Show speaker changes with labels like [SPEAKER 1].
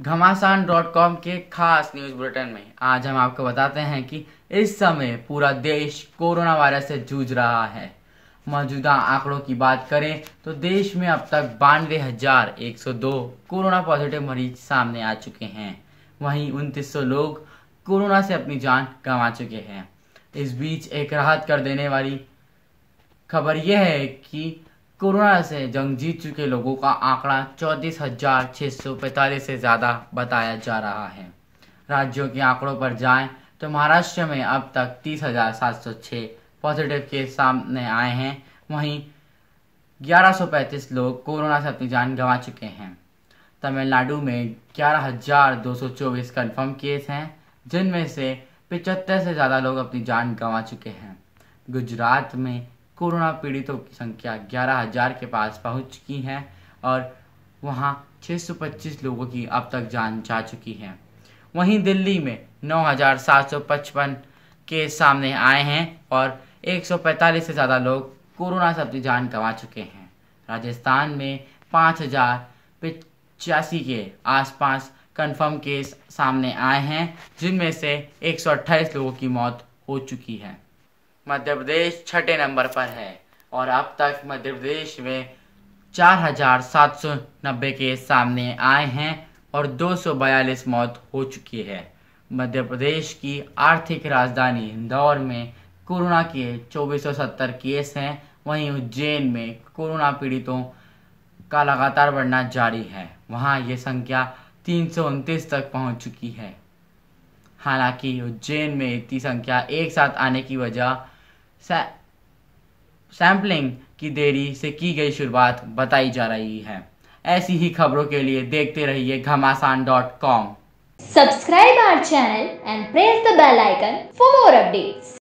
[SPEAKER 1] घमासान dot com के खास न्यूज बुलेटिन में आज हम आपको बताते हैं कि इस समय पूरा देश कोरोना वायरस से जूझ रहा है मौजूदा आंकड़ों की बात करें तो देश में अब तक बानवे हजार एक सौ दो कोरोना पॉजिटिव मरीज सामने आ चुके हैं वहीं उनतीस सौ लोग कोरोना से अपनी जान गंवा चुके हैं इस बीच एक राहत कर देने वाली खबर यह है कि कोरोना से जंग जीत चुके लोगों का आंकड़ा चौंतीस हजार छः सौ पैंतालीस से ज़्यादा बताया जा रहा है राज्यों के आंकड़ों पर जाएं तो महाराष्ट्र में अब तक तीस हजार सात सौ छः पॉजिटिव केस सामने आए हैं वहीं 1135 लोग कोरोना से अपनी जान गंवा चुके हैं तमिलनाडु में 11,224 कन्फर्म केस हैं जिनमें से पिचहत्तर से ज़्यादा लोग अपनी जान गंवा चुके हैं गुजरात में कोरोना पीड़ितों की संख्या ग्यारह हजार के पास पहुंच चुकी है और वहां 625 लोगों की अब तक जान जा चुकी है वहीं दिल्ली में 9,755 के सामने आए हैं और 145 से ज़्यादा लोग कोरोना से अपनी जान गंवा चुके हैं राजस्थान में पाँच हजार पचासी के आसपास कन्फर्म केस सामने आए हैं जिनमें से एक लोगों की मौत हो चुकी है मध्य प्रदेश छठे नंबर पर है और अब तक मध्य प्रदेश में चार हजार सात सौ नब्बे केस सामने आए हैं और दो सौ बयालीस मौत हो चुकी है मध्य प्रदेश की आर्थिक राजधानी इंदौर में कोरोना के चौबीस सौ सत्तर केस हैं वहीं उज्जैन में कोरोना पीड़ितों का लगातार बढ़ना जारी है वहां ये संख्या तीन सौ उनतीस तक पहुंच चुकी है हालांकि उज्जैन में इतनी संख्या एक साथ आने की वजह सैम्पलिंग की देरी से की गई शुरुआत बताई जा रही है ऐसी ही खबरों के लिए देखते रहिए Ghamasan dot com subscribe our channel and press the bell icon for more updates